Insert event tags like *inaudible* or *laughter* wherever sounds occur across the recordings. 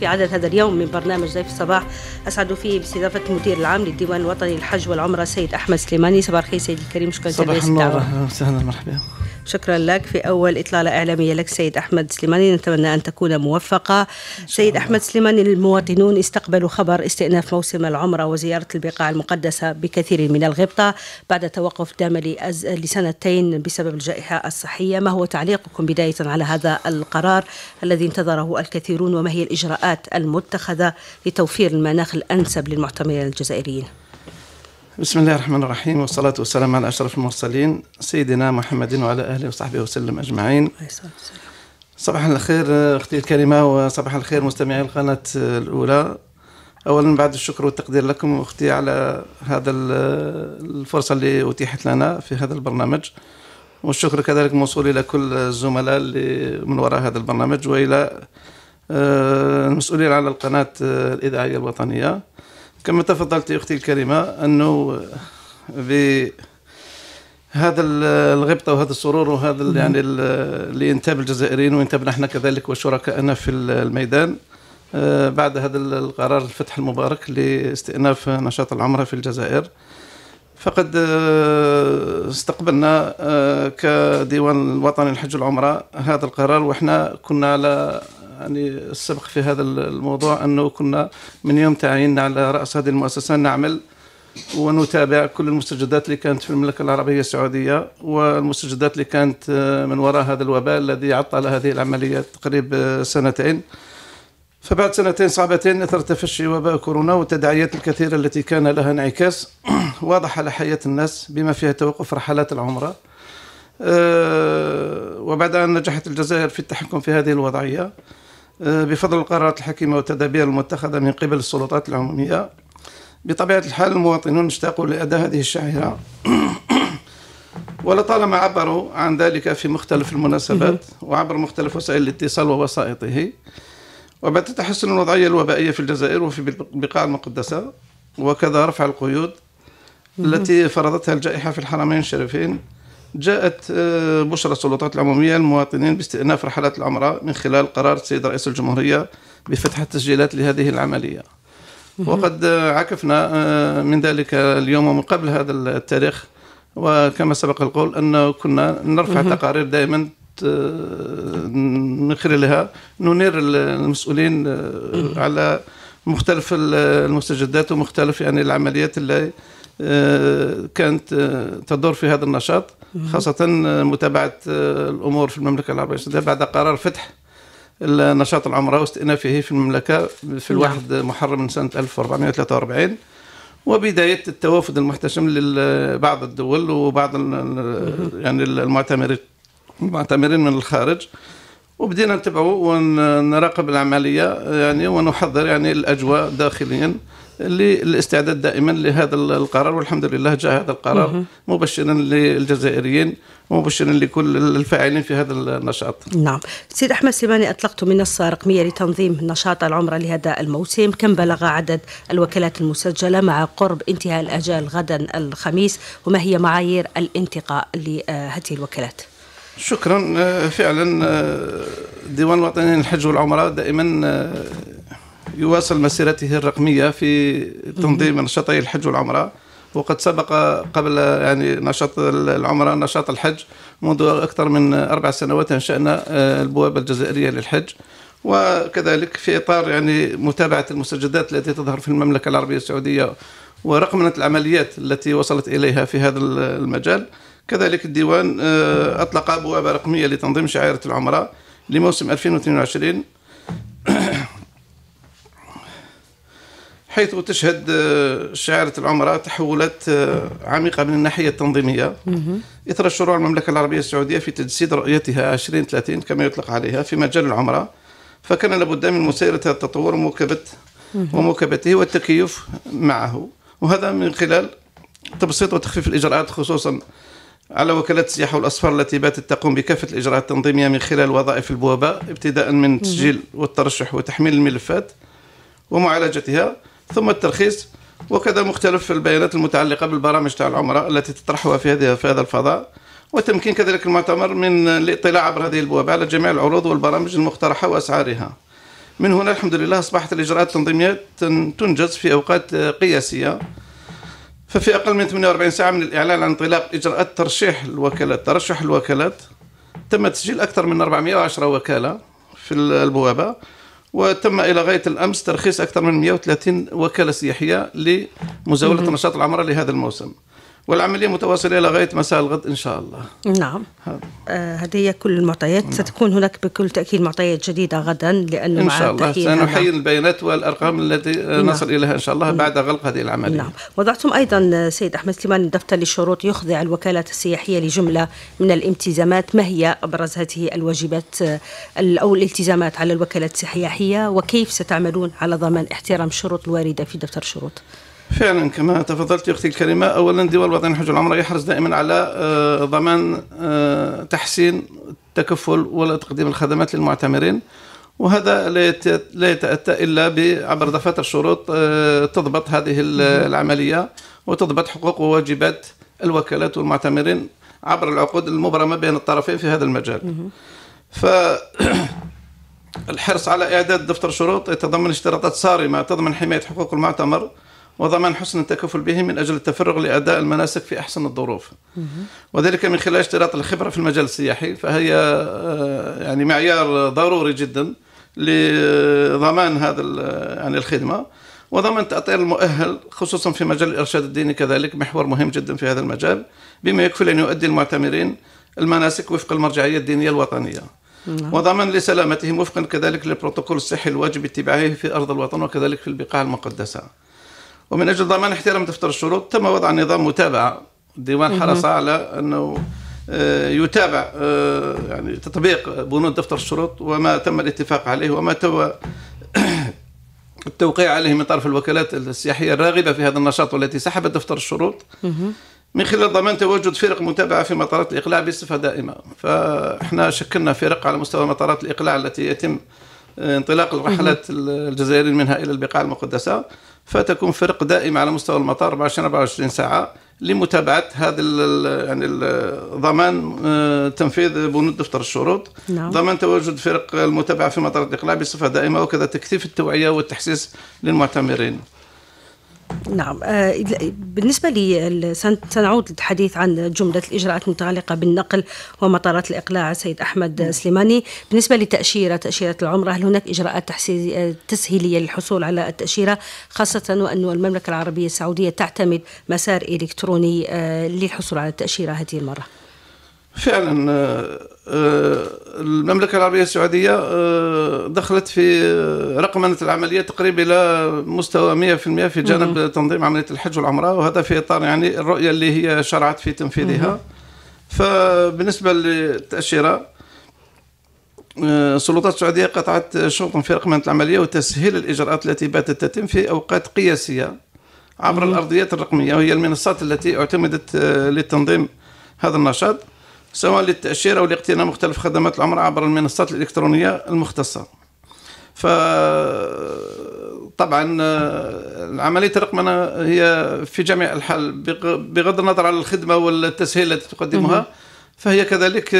في عدد هذا اليوم من برنامج ضيف الصباح أسعد فيه باستضافة المدير العام للديوان الوطني للحج والعمرة سيد أحمد سليماني صباح الخير سيدي الكريم شكرا جزيلا صباح النور أهلا وسهلا مرحبا شكرا لك في أول إطلالة إعلامية لك سيد أحمد سليماني نتمنى أن تكون موفقة سيد أحمد سليماني المواطنون استقبلوا خبر استئناف موسم العمرة وزيارة البقاع المقدسة بكثير من الغبطة بعد توقف دام لسنتين بسبب الجائحة الصحية ما هو تعليقكم بداية على هذا القرار الذي انتظره الكثيرون وما هي الإجراءات المتخذة لتوفير المناخ الأنسب للمعتمرين الجزائريين بسم الله الرحمن الرحيم والصلاة والسلام على أشرف المرسلين سيدنا محمد وعلى أهله وصحبه وسلم أجمعين صباح الخير أختي الكريمة وصباح الخير مستمعي القناة الأولى أولا بعد الشكر والتقدير لكم أختي على هذا الفرصة اللي أتيحت لنا في هذا البرنامج والشكر كذلك موصول إلى كل الزملاء اللي من وراء هذا البرنامج وإلى المسؤولين على القناة الإذاعية الوطنية كما تفضلت اختي الكريمه انه هذا الغبطه وهذا السرور وهذا يعني اللي ينتاب الجزائريين وانتابنا احنا كذلك وشركائنا في الميدان آه، بعد هذا القرار الفتح المبارك لاستئناف نشاط العمره في الجزائر فقد آه، استقبلنا آه، كديوان الوطني الحج والعمره هذا القرار وحنا كنا على يعني السبق في هذا الموضوع أنه كنا من يوم تعيننا على رأس هذه المؤسسة نعمل ونتابع كل المستجدات اللي كانت في المملكة العربية السعودية والمستجدات اللي كانت آه، من وراء هذا الوباء الذي عطل هذه العملية تقريب آه، سنتين فبعد سنتين صعبتين اثر تفشي وباء كورونا والتداعيات الكثيره التي كان لها انعكاس *clears throat* واضح على حياه الناس بما فيها توقف رحلات العمره. آه، وبعد ان نجحت الجزائر في التحكم في هذه الوضعيه أه، بفضل القرارات الحكيمة والتدابير المتخذة من قبل السلطات العمومية بطبيعة الحال المواطنون اشتاقوا لأداء هذه الشعيرة *clears throat* ولطالما عبروا عن ذلك في مختلف المناسبات وعبر مختلف وسائل الاتصال ووسائطه وبعد تحسن الوضعية الوبائية في الجزائر وفي البقاع المقدسة وكذا رفع القيود التي فرضتها الجائحة في الحرمين الشريفين جاءت آه، بشرى السلطات العمومية للمواطنين باستئناف رحلات العمرة من خلال قرار السيد رئيس الجمهورية بفتح التسجيلات لهذه العملية وقد آه، عكفنا آه، من ذلك اليوم ومن قبل هذا التاريخ وكما سبق القول أن كنا نرفع تقارير دائما من خلالها ننير المسؤولين على مختلف المستجدات ومختلف يعني العمليات اللي كانت آه، تدور في هذا النشاط خاصة آه، متابعة آه، الأمور في المملكة العربية السعودية بعد قرار فتح النشاط العمرة واستئنافه في المملكة في نعم. الواحد محرم من سنة 1443 وبداية التوافد المحتشم لبعض الدول وبعض يعني المعتمرين المعتمرين من الخارج وبدينا نتبعوا ونراقب العمليه يعني ونحضر يعني الاجواء داخليا للاستعداد دائما لهذا القرار والحمد لله جاء هذا القرار مبشرا للجزائريين ومبشرا لكل الفاعلين في هذا النشاط. نعم، سيد احمد سيماني اطلقت منصه رقميه لتنظيم نشاط العمره لهذا الموسم، كم بلغ عدد الوكالات المسجله مع قرب انتهاء الاجال غدا الخميس وما هي معايير الانتقاء لهذه الوكالات؟ شكرا آه، فعلا الديوان آه، الوطني للحج والعمره دائما آه، يواصل مسيرته الرقميه في تنظيم نشاطي الحج والعمره وقد سبق قبل يعني نشاط العمره نشاط الحج منذ اكثر من اربع سنوات انشانا البوابه الجزائريه للحج وكذلك في اطار يعني متابعه المستجدات التي تظهر في المملكه العربيه السعوديه ورقمنه العمليات التي وصلت اليها في هذا المجال كذلك الديوان آه، أطلق أبواب رقمية لتنظيم شعيرة العمرة لموسم 2022 *coughs* حيث تشهد آه، شعارة العمرة تحولات آه، عميقة من الناحية التنظيمية إثر شروع المملكة العربية السعودية في تجسيد رؤيتها 2030 كما يطلق عليها في مجال العمرة فكان لابد من مسيرة هذا التطور ومواكبة ومواكبته والتكيف معه وهذا من خلال تبسيط وتخفيف الإجراءات خصوصا على وكالة السياحة والأسفار التي باتت تقوم بكافة الإجراءات التنظيمية من خلال وظائف البوابة ابتداء من تسجيل والترشح وتحميل الملفات ومعالجتها ثم الترخيص وكذا مختلف البيانات المتعلقة بالبرامج تاع العمرة التي تطرحها في هذه في هذا الفضاء وتمكين كذلك المؤتمر من الاطلاع عبر هذه البوابة على جميع العروض والبرامج المقترحة وأسعارها من هنا الحمد لله أصبحت الإجراءات التنظيمية تنجز في أوقات قياسية ففي أقل من 48 ساعة من الإعلان عن انطلاق إجراءات ترشيح الوكالات ترشح الوكالات تم تسجيل أكثر من 410 وكالة في البوابة وتم إلى غاية الأمس ترخيص أكثر من 130 وكالة سياحية لمزاولة نشاط العمرة لهذا الموسم والعملية متواصلة لغاية مساء الغد إن شاء الله نعم آه، هذه آه كل المعطيات نعم. ستكون هناك بكل تأكيد معطيات جديدة غدا لأنه إن شاء الله سنحيي البيانات والأرقام التي نعم. نصل إليها إن شاء الله نعم. بعد غلق هذه العملية نعم وضعتم أيضا سيد أحمد سليمان دفتر للشروط يخضع الوكالات السياحية لجملة من الالتزامات ما هي أبرز هذه الواجبات آه، أو الالتزامات على الوكالات السياحية وكيف ستعملون على ضمان احترام الشروط الواردة في دفتر الشروط فعلا كما تفضلت اختي الكريمه اولا ديوان الوطني الحج والعمره يحرص دائما على آه، ضمان آه، تحسين التكفل وتقديم الخدمات للمعتمرين وهذا لا يتاتى الا عبر دفاتر شروط آه، تضبط هذه العمليه وتضبط حقوق وواجبات الوكالات والمعتمرين عبر العقود المبرمه بين الطرفين في هذا المجال. ف *coughs* الحرص على اعداد دفتر شروط يتضمن اشتراطات صارمه تضمن حمايه حقوق المعتمر وضمان حسن التكفل به من أجل التفرغ لأداء المناسك في أحسن الظروف وذلك من خلال اشتراط الخبرة في المجال السياحي فهي آه، يعني معيار ضروري جدا لضمان هذا آه، يعني الخدمة وضمان تأطير المؤهل خصوصا في مجال الإرشاد الديني كذلك محور مهم جدا في هذا المجال بما يكفي أن يؤدي المعتمرين المناسك وفق المرجعية الدينية الوطنية نعم. وضمان لسلامتهم وفقا كذلك للبروتوكول الصحي الواجب اتباعه في أرض الوطن وكذلك في البقاع المقدسة ومن أجل ضمان احترام دفتر الشروط تم وضع نظام متابعة الديوان حرص على أنه آه، يتابع آه، يعني تطبيق بنود دفتر الشروط وما تم الاتفاق عليه وما تو *coughs* التوقيع عليه من طرف الوكالات السياحية الراغبة في هذا النشاط والتي سحبت دفتر الشروط من خلال ضمان تواجد فرق متابعة في مطارات الإقلاع بصفة دائمة فإحنا شكلنا فرق على مستوى مطارات الإقلاع التي يتم انطلاق الرحلات الجزائريين منها الى البقاع المقدسه فتكون فرق دائمه على مستوى المطار 24 24 ساعه لمتابعه هذا يعني ضمان آه، تنفيذ بنود دفتر الشروط نعم. ضمان تواجد فرق المتابعه في مطار الاقلاع بصفه دائمه وكذا تكثيف التوعيه والتحسيس للمعتمرين نعم آه، بالنسبة لي سنعود للحديث عن جملة الإجراءات المتعلقة بالنقل ومطارات الإقلاع سيد أحمد م. نعم. سليماني بالنسبة لتأشيرة تأشيرة العمرة هل هناك إجراءات تسهيلية للحصول على التأشيرة خاصة وأن المملكة العربية السعودية تعتمد مسار إلكتروني آه، للحصول على التأشيرة هذه المرة فعلا آه، آه، المملكة العربية السعودية آه، دخلت في رقمنة العملية تقريبا إلى مستوى 100% في جانب تنظيم عملية الحج والعمرة وهذا في إطار يعني الرؤية اللي هي شرعت في تنفيذها فبالنسبة للتأشيرة السلطات السعودية قطعت شوطا في رقمنة العملية وتسهيل الإجراءات التي باتت تتم في أوقات قياسية عبر الأرضيات الرقمية وهي المنصات التي اعتمدت لتنظيم هذا النشاط سواء للتأشيرة أو لاقتناء مختلف خدمات العمرة عبر المنصات الإلكترونية المختصة طبعا عملية الرقمنة هي في جميع الحال بغض النظر على الخدمة والتسهيل التي تقدمها فهي كذلك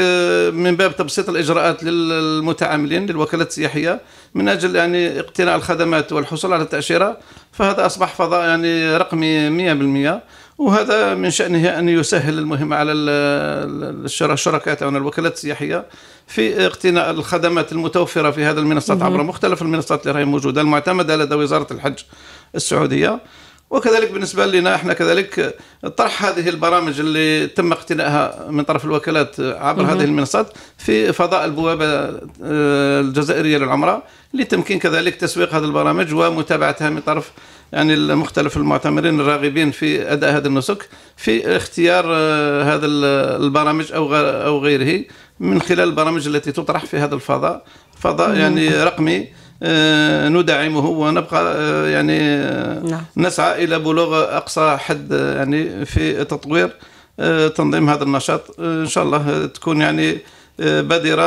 من باب تبسيط الاجراءات للمتعاملين للوكالات السياحيه من اجل يعني اقتناء الخدمات والحصول على التاشيره فهذا اصبح فضاء يعني رقمي 100% وهذا من شأنه أن يسهل المهمة على الشركات أو الوكالات السياحية في اقتناء الخدمات المتوفرة في هذه المنصات عبر مختلف المنصات اللي هي موجودة المعتمدة لدى وزارة الحج السعودية وكذلك بالنسبه لنا احنا كذلك طرح هذه البرامج اللي تم اقتنائها من طرف الوكالات عبر مم. هذه المنصات في فضاء البوابه آه، الجزائريه للعمره لتمكين كذلك تسويق هذه البرامج ومتابعتها من طرف يعني مختلف المعتمرين الراغبين في اداء هذا النسك في اختيار آه، هذا البرامج او او غيره من خلال البرامج التي تطرح في هذا الفضاء فضاء يعني رقمي آه، ندعمه ونبقى آه، يعني نعم. نسعى الى بلوغ اقصى حد يعني في تطوير تنظيم هذا النشاط ان شاء الله تكون يعني بادره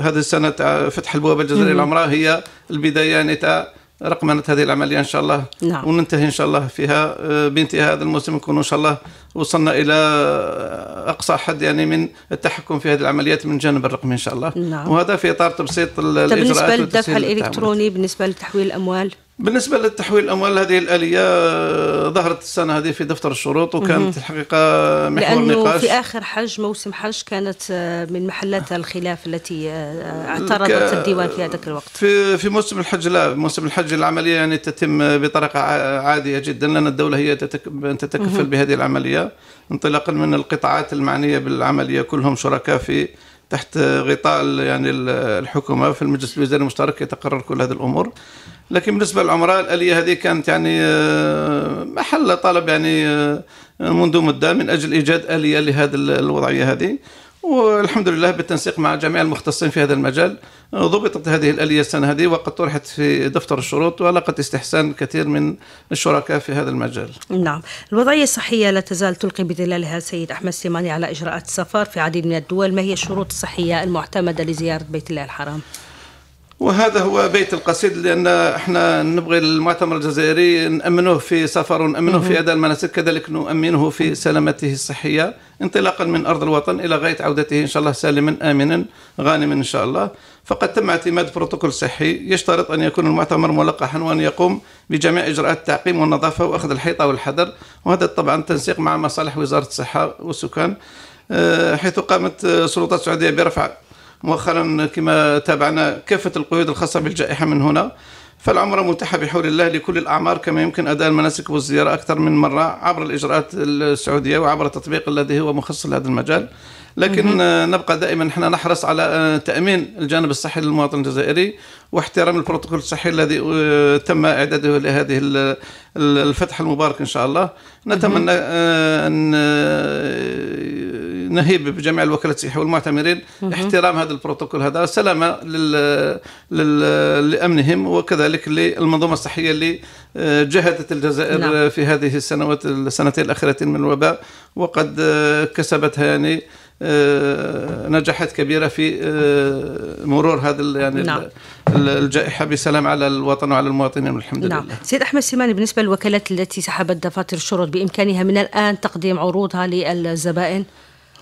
هذه السنه تاع فتح البوابه الجزائريه العمراء هي البدايه يعني تاع رقمنه هذه العمليه ان شاء الله نعم. وننتهي ان شاء الله فيها آه، بانتهاء هذا الموسم نكون ان شاء الله وصلنا الى آه، اقصى حد يعني من التحكم في هذه العمليات من الجانب الرقمي ان شاء الله نعم. وهذا في اطار تبسيط الاجراءات بالنسبه للدفع الالكتروني بالنسبه لتحويل الاموال بالنسبه للتحويل الاموال هذه الاليه ظهرت السنه هذه في دفتر الشروط وكانت الحقيقه محور لأنه نقاش في اخر حج موسم حج كانت آه، من محلات الخلاف التي آه، آه، اعترضت الديوان في هذاك الوقت في في موسم الحج لا موسم الحج العمليه يعني تتم بطريقه عاديه جدا لان الدوله هي تتكفل بهذه العمليه انطلاقا من القطاعات المعنيه بالعمليه كلهم شركاء في تحت غطاء يعني الحكومه في المجلس الوزاري المشترك يتقرر كل هذه الامور لكن بالنسبه للعمره الاليه هذه كانت يعني آه، محل طلب يعني آه، منذ مده من اجل ايجاد اليه لهذه الوضعيه هذه والحمد لله بالتنسيق مع جميع المختصين في هذا المجال ضبطت هذه الآلية السنة هذه وقد طرحت في دفتر الشروط ولقت استحسان كثير من الشركاء في هذا المجال نعم الوضعية الصحية لا تزال تلقي بظلالها سيد أحمد السيماني على إجراءات السفر في عديد من الدول ما هي الشروط الصحية المعتمدة لزيارة بيت الله الحرام؟ وهذا هو بيت القصيد لان احنا نبغي المؤتمر الجزائري نامنوه في سفر ونامنوه في اداء المناسك كذلك نؤمنه في سلامته الصحيه انطلاقا من ارض الوطن الى غايه عودته ان شاء الله سالما امنا غانما ان شاء الله فقد تم اعتماد بروتوكول صحي يشترط ان يكون المؤتمر ملقحا وان يقوم بجميع اجراءات التعقيم والنظافه واخذ الحيطه والحذر وهذا طبعا تنسيق مع مصالح وزاره الصحه والسكان آه، حيث قامت السلطات السعوديه برفع مؤخرا كما تابعنا كافة القيود الخاصة بالجائحة من هنا فالعمرة متاحة بحول الله لكل الأعمار كما يمكن أداء المناسك والزيارة أكثر من مرة عبر الإجراءات السعودية وعبر التطبيق الذي هو مخصص لهذا المجال لكن مم. نبقى دائما احنا نحرص على آه، تامين الجانب الصحي للمواطن الجزائري واحترام البروتوكول الصحي الذي آه، تم اعداده لهذه الفتح المبارك ان شاء الله نتمنى آه، ان نهيب بجميع الوكالات الصحيه والمعتمرين احترام هذا البروتوكول هذا سلامه لل... لل... لامنهم وكذلك للمنظومه الصحيه اللي جهدت الجزائر نعم. في هذه السنوات السنتين الاخيرتين من الوباء وقد كسبتها يعني آه، نجاحات كبيره في آه، مرور هذا يعني نعم. الجائحه بسلام على الوطن وعلى المواطنين والحمد نعم. لله. سيد احمد سيماني بالنسبه للوكالات التي سحبت دفاتر الشروط بامكانها من الان تقديم عروضها للزبائن؟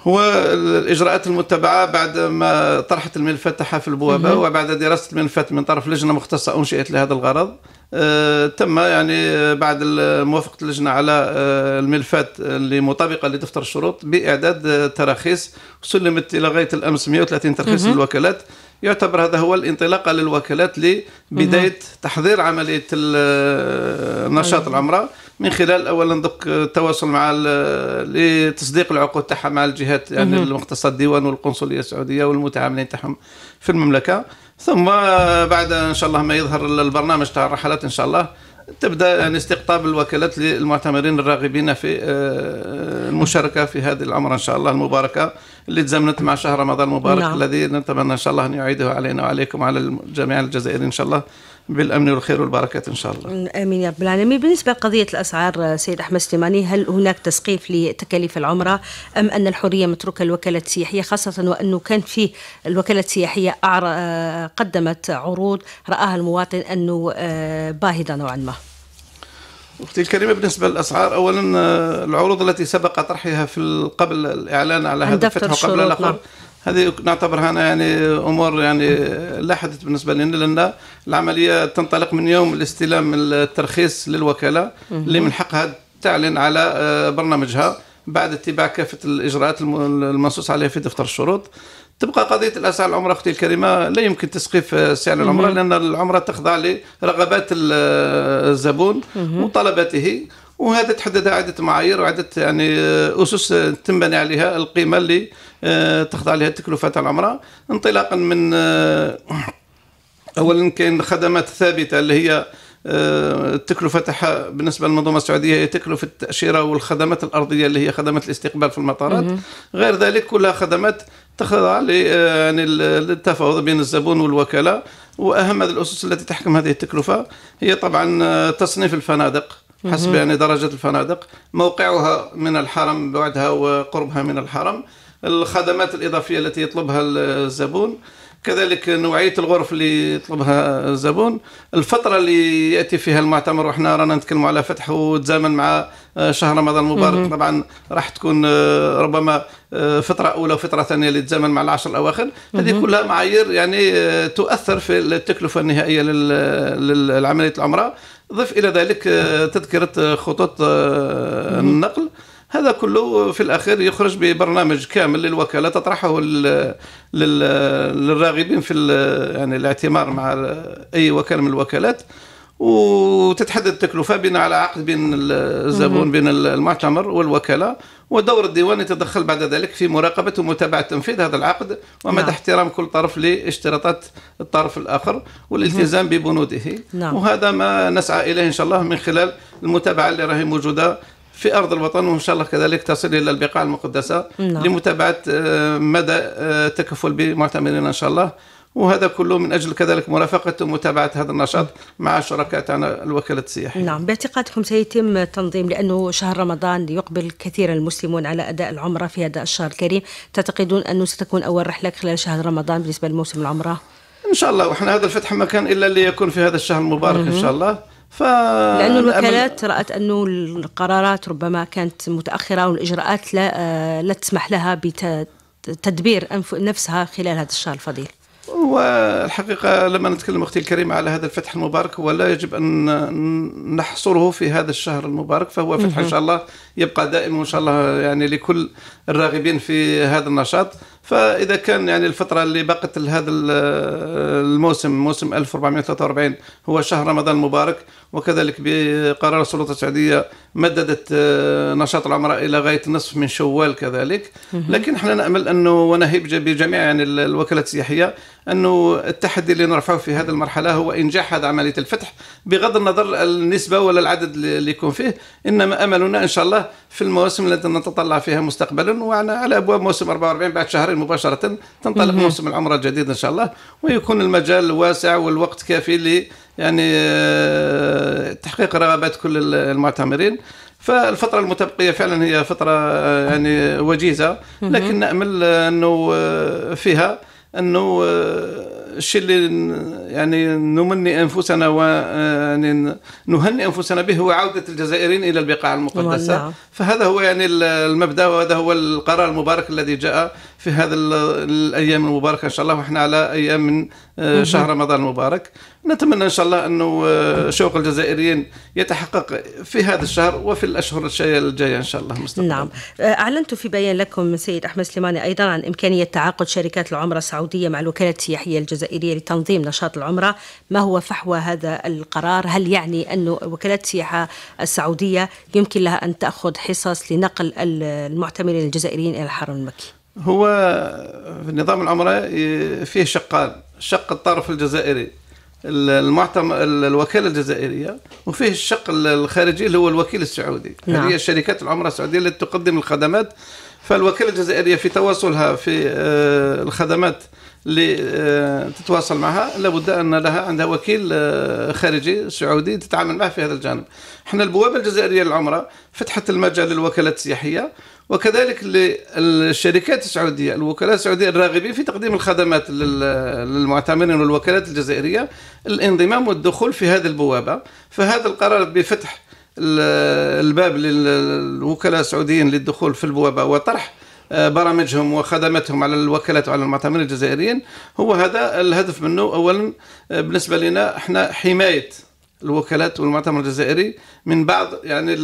هو الاجراءات المتبعه بعد ما طرحت الملفات تحت في البوابه وبعد دراسه الملفات من طرف لجنه مختصه انشئت لهذا الغرض آه، تم يعني آه، بعد موافقه اللجنه على آه، الملفات اللي مطابقه لدفتر الشروط باعداد تراخيص سلمت الى غايه الامس 130 ترخيص للوكالات يعتبر هذا هو الانطلاقه للوكالات لبدايه تحضير عمليه نشاط أيوة. العمره من خلال اولا دوك التواصل مع لتصديق العقود تاعها مع الجهات يعني المختصه الديوان والقنصليه السعوديه والمتعاملين تاعهم في المملكه ثم بعد ان شاء الله ما يظهر البرنامج تاع الرحلات ان شاء الله تبدا يعني استقطاب الوكالات للمعتمرين الراغبين في آه، المشاركه في هذه العمره ان شاء الله المباركه اللي تزامنت مع شهر رمضان المبارك نعم. الذي نتمنى ان شاء الله ان يعيده علينا وعليكم وعلى جميع الجزائريين ان شاء الله بالامن والخير والبركات ان شاء الله. امين يا رب العالمين، بالنسبه لقضيه الاسعار سيد احمد سليماني هل هناك تسقيف لتكاليف العمره ام ان الحريه متروكه للوكالات السياحيه خاصه وانه كان فيه الوكالات السياحيه آه، قدمت عروض راها المواطن انه آه، باهظه نوعا ما. اختي الكريمه بالنسبه للاسعار اولا آه، العروض التي سبق طرحها في قبل الاعلان على هذا الفتح وقبل الاخر نعم. هذه نعتبرها أنا يعني أمور يعني لا حدث بالنسبة لنا لأن العملية تنطلق من يوم الاستلام الترخيص للوكالة اللي من حقها تعلن على آه، برنامجها بعد اتباع كافة الإجراءات المنصوص عليها في دفتر الشروط تبقى قضيه الاسعار العمره اختي الكريمه لا يمكن تسقيف آه، سعر العمره لان العمره تخضع لرغبات آه، الزبون وطلباته وهذا تحدد عده معايير وعده يعني اسس تنبني عليها القيمه اللي آه، تخضع لها التكلفه تاع العمره انطلاقا من آه، اولا كاين خدمات ثابته اللي هي آه، التكلفة تاعها بالنسبة للمنظومة السعودية هي تكلفة التأشيرة والخدمات الأرضية اللي هي خدمات الاستقبال في المطارات غير ذلك كلها خدمات تخضع يعني للتفاوض بين الزبون والوكالة وأهم هذه الأسس التي تحكم هذه التكلفة هي طبعا تصنيف الفنادق حسب يعني درجة الفنادق موقعها من الحرم بعدها وقربها من الحرم الخدمات الإضافية التي يطلبها الزبون كذلك نوعية الغرف اللي يطلبها الزبون الفترة اللي يأتي فيها المعتمر وإحنا رانا نتكلم على فتح وتزامن مع آه، شهر رمضان المبارك طبعا راح تكون آه، ربما آه، فترة أولى وفترة ثانية اللي تزامن مع العشر الأواخر هذه كلها معايير يعني تؤثر في التكلفة النهائية للعملية العمرة ضف الى ذلك آه، تذكره آه، خطوط آه، النقل هذا كله في الاخير يخرج ببرنامج كامل للوكاله تطرحه للراغبين في يعني الاعتمار مع اي وكاله من الوكالات وتتحدد التكلفه بين على عقد بين الزبون بين المعتمر والوكاله ودور الديوان يتدخل بعد ذلك في مراقبه ومتابعه تنفيذ هذا العقد ومدى نعم. احترام كل طرف لاشتراطات الطرف الاخر والالتزام ببنوده نعم. وهذا ما نسعى اليه ان شاء الله من خلال المتابعه اللي راهي موجوده في ارض الوطن وان شاء الله كذلك تصل الى البقاع المقدسه نعم. لمتابعه آه، مدى التكفل آه، بمعتمرنا ان شاء الله وهذا كله من أجل كذلك مرافقة ومتابعة هذا النشاط مع شركاء تاعنا الوكالة السياحية نعم باعتقادكم سيتم تنظيم لأنه شهر رمضان يقبل كثير المسلمون على أداء العمرة في هذا الشهر الكريم تعتقدون أنه ستكون أول رحلة خلال شهر رمضان بالنسبة لموسم العمرة؟ ان شاء الله وإحنا هذا الفتح ما كان الا ليكون في هذا الشهر المبارك ان شاء الله ف لانه الوكالات رات انه القرارات ربما كانت متاخره والاجراءات لا لا تسمح لها بتدبير نفسها خلال هذا الشهر الفضيل هو الحقيقة لما نتكلم أختي الكريمة على هذا الفتح المبارك هو لا يجب أن نحصره في هذا الشهر المبارك فهو فتح إن شاء الله يبقى دائم وإن شاء الله يعني لكل الراغبين في هذا النشاط فإذا كان يعني الفترة اللي بقت لهذا الموسم موسم 1443 هو شهر رمضان المبارك وكذلك بقرار السلطة السعودية مددت آه، نشاط العمرة إلى غاية نصف من شوال كذلك لكن احنا نأمل أنه ونهيب بجميع يعني الوكالات السياحية انه التحدي اللي نرفعه في هذه المرحله هو انجاح هذه عمليه الفتح بغض النظر النسبه ولا العدد اللي يكون فيه انما املنا ان شاء الله في المواسم التي نتطلع فيها مستقبلا وعلى ابواب موسم 44 بعد شهرين مباشره تنطلق موسم العمره الجديد ان شاء الله ويكون المجال واسع والوقت كافي ل يعني آه، تحقيق رغبات كل المعتمرين فالفترة المتبقية فعلا هي فترة آه، يعني وجيزة لكن نأمل آه، أنه فيها انه آه، الشيء اللي يعني نمني انفسنا و آه، يعني نهني انفسنا به هو عوده الجزائريين الى البقاع المقدسه والله. فهذا هو يعني المبدا وهذا هو القرار المبارك الذي جاء في هذا الايام المباركه ان شاء الله واحنا على ايام من آه، شهر رمضان المبارك نتمنى ان شاء الله انه آه، شوق الجزائريين يتحقق في هذا الشهر وفي الاشهر الجايه ان شاء الله مستقبلا. نعم، آه، اعلنت في بيان لكم سيد احمد سليماني ايضا عن امكانيه تعاقد شركات العمره السعوديه مع الوكالات السياحيه الجزائريه لتنظيم نشاط العمره، ما هو فحوى هذا القرار؟ هل يعني انه وكالات السياحه السعوديه يمكن لها ان تاخذ حصص لنقل المعتمرين الجزائريين الى الحرم المكي؟ هو نظام العمره فيه شقان، شق الطرف الجزائري المحتم الوكاله الجزائريه وفيه الشق الخارجي اللي هو الوكيل السعودي نعم. هذه الشركات العمره السعوديه التي تقدم الخدمات فالوكاله الجزائريه في تواصلها في آه، الخدمات اللي آه، تتواصل معها لابد ان لها عندها وكيل آه، خارجي سعودي تتعامل معه في هذا الجانب. احنا البوابه الجزائريه للعمره فتحت المجال للوكالات السياحيه وكذلك للشركات السعوديه الوكلاء السعوديه الراغبين في تقديم الخدمات للمعتمرين والوكالات الجزائريه الانضمام والدخول في هذه البوابه فهذا القرار بفتح الباب للوكلاء السعوديين للدخول في البوابه وطرح آه، برامجهم وخدماتهم على الوكالات وعلى المعتمرين الجزائريين هو هذا الهدف منه اولا آه، بالنسبه لنا احنا حمايه الوكالات والمعتمر الجزائري من بعض يعني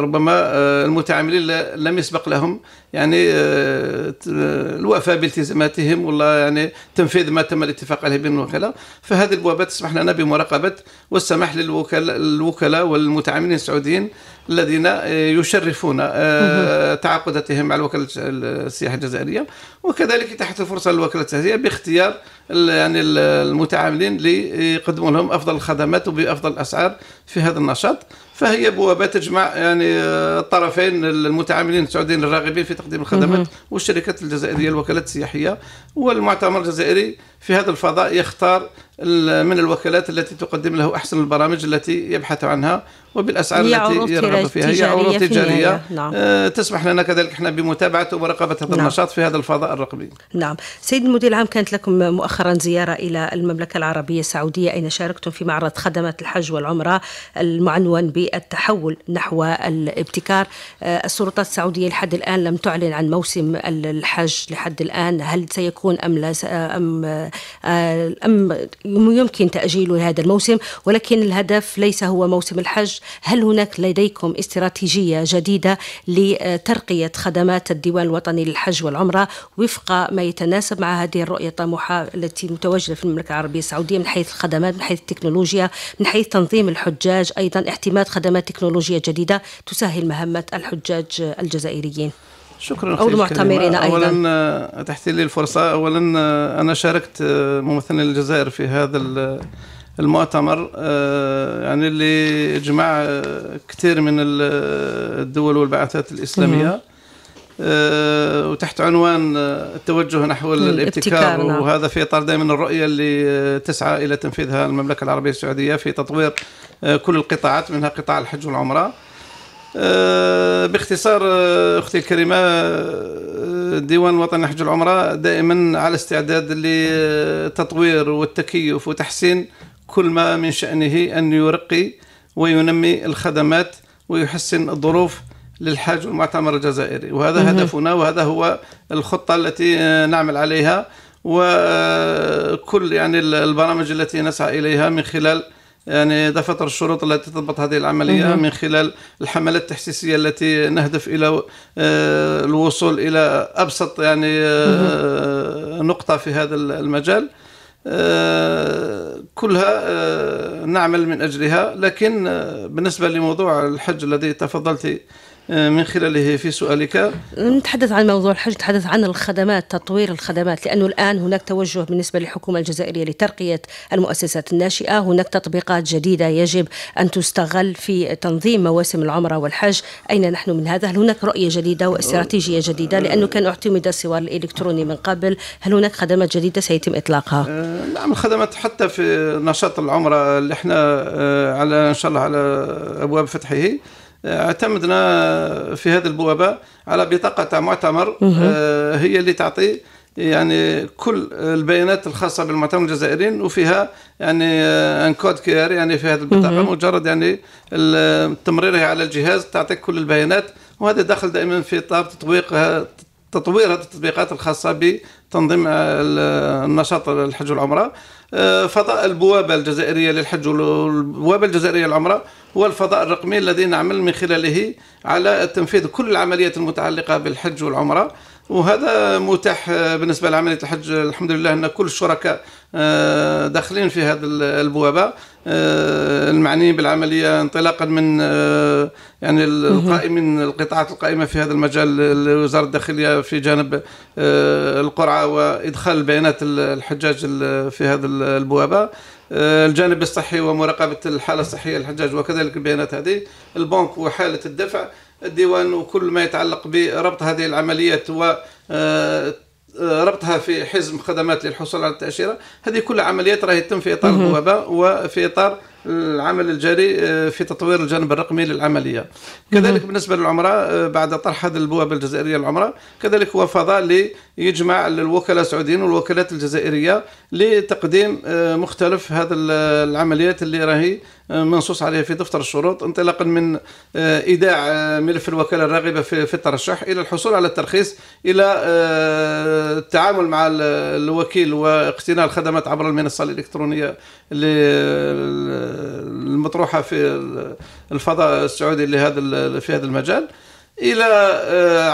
ربما آه، المتعاملين لم يسبق لهم يعني آه، آه، الوفاء بالتزاماتهم ولا يعني تنفيذ ما تم الاتفاق عليه بين الوكلاء فهذه البوابات تسمح لنا بمراقبه والسماح للوكلاء والمتعاملين السعوديين الذين آه، يشرفون آه، تعاقداتهم مع الوكاله السياحه الجزائريه وكذلك تحت الفرصه للوكاله السياحية باختيار يعني المتعاملين ليقدموا لهم افضل الخدمات وبافضل الاسعار في هذا النشاط فهي بوابه تجمع يعني الطرفين آه، المتعاملين السعوديين الراغبين في تقديم الخدمات والشركات الجزائريه الوكالات السياحيه والمعتمر الجزائري في هذا الفضاء يختار من الوكالات التي تقدم له أحسن البرامج التي يبحث عنها وبالأسعار التي يرغب فيها هي عروض تجارية نعم. آه، تسمح لنا كذلك احنا بمتابعة ومراقبة هذا نعم. النشاط في هذا الفضاء الرقمي نعم سيد المدير العام كانت لكم مؤخرا زيارة إلى المملكة العربية السعودية أين شاركتم في معرض خدمات الحج والعمرة المعنون بالتحول نحو الابتكار آه، السلطات السعودية لحد الآن لم تعلن عن موسم الحج لحد الآن هل سيكون أم لا آه، أم أم يمكن تأجيل هذا الموسم ولكن الهدف ليس هو موسم الحج هل هناك لديكم استراتيجية جديدة لترقية خدمات الديوان الوطني للحج والعمرة وفق ما يتناسب مع هذه الرؤية الطموحة التي متواجدة في المملكة العربية السعودية من حيث الخدمات من حيث التكنولوجيا من حيث تنظيم الحجاج أيضا اعتماد خدمات تكنولوجيا جديدة تسهل مهمة الحجاج الجزائريين شكرا او المعتمرين ايضا اولا آه، تحت لي الفرصه اولا آه، انا شاركت آه، ممثلا الجزائر في هذا المؤتمر يعني اللي جمع كثير من الدول والبعثات الاسلاميه وتحت عنوان التوجه نحو الابتكار نعم. وهذا في اطار دائما الرؤيه اللي تسعى الى تنفيذها المملكه العربيه السعوديه في تطوير كل القطاعات منها قطاع الحج والعمره آه، باختصار آه، اختي الكريمه آه، ديوان الوطن لحج العمره دائما على استعداد لتطوير والتكيف وتحسين كل ما من شانه ان يرقي وينمي الخدمات ويحسن الظروف للحاج والمعتمر الجزائري وهذا هدفنا وهذا هو الخطه التي نعمل عليها وكل يعني البرامج التي نسعى اليها من خلال يعني دفتر الشروط التي تضبط هذه العملية من خلال الحملات التحسيسية التي نهدف إلى آه، الوصول إلى أبسط يعني آه، نقطة في هذا المجال آه، كلها نعمل من أجلها لكن بالنسبة لموضوع الحج الذي تفضلت آه، من خلاله في سؤالك نتحدث عن موضوع الحج نتحدث عن الخدمات تطوير الخدمات لأنه الآن هناك توجه بالنسبة للحكومة الجزائرية لترقية المؤسسات الناشئة هناك تطبيقات جديدة يجب أن تستغل في تنظيم مواسم العمرة والحج أين نحن من هذا هل هناك رؤية جديدة واستراتيجية جديدة لأنه كان اعتمد السوار الإلكتروني من قبل هل هناك خدمات جديدة سيتم إطلاقها آه، نعم الخدمات حتى في نشاط العمرة اللي احنا آه، على إن شاء الله على أبواب فتحه اعتمدنا في هذه البوابة على بطاقة معتمر آه، هي اللي تعطي يعني كل البيانات الخاصه بالمعتمر الجزائريين وفيها يعني آه، ان كود كير يعني في هذه البطاقه مجرد يعني تمريرها على الجهاز تعطيك كل البيانات وهذا داخل دائما في اطار تطبيق آه، تطوير هذه التطبيقات الخاصه بتنظيم النشاط الحج والعمره آه، فضاء البوابة الجزائرية للحج والبوابة الجزائرية للعمرة هو الفضاء الرقمي الذي نعمل من خلاله على تنفيذ كل العمليات المتعلقة بالحج والعمرة وهذا متاح آه، بالنسبة لعملية الحج الحمد لله أن كل الشركاء آه، داخلين في هذه البوابه آه، المعنيين بالعمليه انطلاقا من آه، يعني القائمين القطاعات القائمه في هذا المجال الوزاره الداخليه في جانب القرعه وادخال البيانات الحجاج في هذه البوابه الجانب الصحي ومراقبه الحاله الصحيه للحجاج وكذلك البيانات هذه البنك وحاله الدفع الديوان وكل ما يتعلق بربط هذه العمليات و ربطها في حزم خدمات للحصول على التاشيره هذه كل عمليات راهي تتم في اطار البوابه وفي اطار العمل الجاري آه، في تطوير الجانب الرقمي للعمليه كذلك بالنسبه للعمره آه، بعد طرح هذه البوابه الجزائريه للعمره كذلك هو فضاء ليجمع الوكلاء السعوديين والوكالات الجزائريه لتقديم آه، مختلف هذا العمليات اللي راهي آه، منصوص عليه في دفتر الشروط انطلاقا من آه، ايداع آه، ملف الوكاله الراغبه في الترشح الى الحصول على الترخيص الى التعامل مع الوكيل واقتناء الخدمات عبر المنصه الالكترونيه المطروحه في الفضاء السعودي لهذا في هذا المجال الى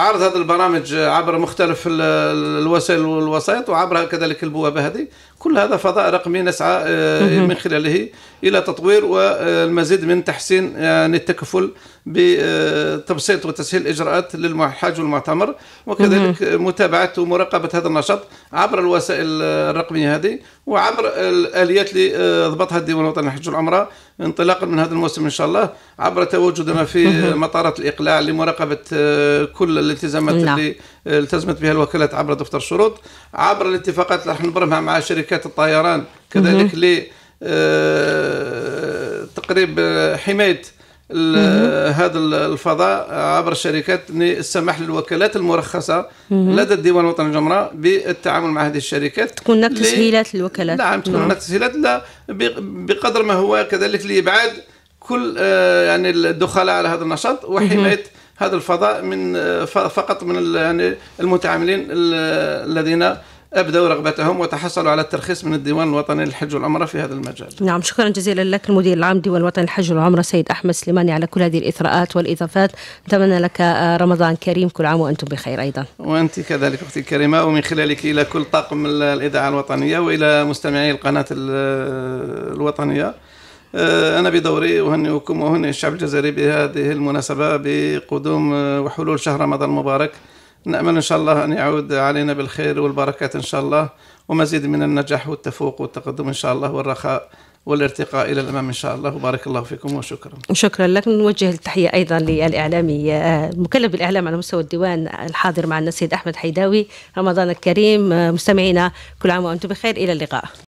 عرض هذه البرامج عبر مختلف الوسائل والوسائط وعبر كذلك البوابه هذه كل هذا فضاء رقمي نسعى آه، من خلاله الى تطوير والمزيد من تحسين يعني التكفل بتبسيط آه، وتسهيل الاجراءات للحاج والمعتمر وكذلك متابعه ومراقبه هذا النشاط عبر الوسائل الرقميه هذه وعبر الاليات اللي ضبطها الديوان الوطني للحج والعمره انطلاقا من هذا الموسم ان شاء الله عبر تواجدنا في مطارات الاقلاع لمراقبه آه، كل الالتزامات نعم. اللي التزمت بها الوكالات عبر دفتر الشروط عبر الاتفاقات اللي نبرمها مع شركات الطيران كذلك ل آه، تقريب حمايه هذا الفضاء عبر الشركات السماح للوكالات المرخصه لدى الديوان الوطني الجمره بالتعامل مع هذه الشركات تكون هناك تسهيلات للوكالات نعم تكون هناك تسهيلات لا بقدر ما هو كذلك لابعاد كل آه، يعني الدخلاء على هذا النشاط وحمايه هذا الفضاء من آه، فقط من يعني المتعاملين الذين ابدوا رغبتهم وتحصلوا على الترخيص من الديوان الوطني للحج والعمره في هذا المجال. نعم شكرا جزيلا لك المدير العام ديوان الوطني للحج والعمره سيد احمد سليماني على كل هذه الاثراءات والاضافات، نتمنى لك آه، رمضان كريم كل عام وانتم بخير ايضا. وانت كذلك اختي الكريمه ومن خلالك الى كل طاقم الاذاعه الوطنيه والى مستمعي القناه الوطنيه. آه، أنا بدوري أهنئكم وأهنئ الشعب الجزائري بهذه المناسبة بقدوم آه، وحلول شهر رمضان المبارك نأمل إن شاء الله أن يعود علينا بالخير والبركات إن شاء الله ومزيد من النجاح والتفوق والتقدم إن شاء الله والرخاء والارتقاء الى الامام ان شاء الله وبارك الله فيكم وشكرا. شكرا لك نوجه التحيه ايضا للاعلامي آه، مكلف بالاعلام على مستوى الديوان الحاضر مع السيد احمد حيداوي رمضان الكريم مستمعينا كل عام وانتم بخير الى اللقاء.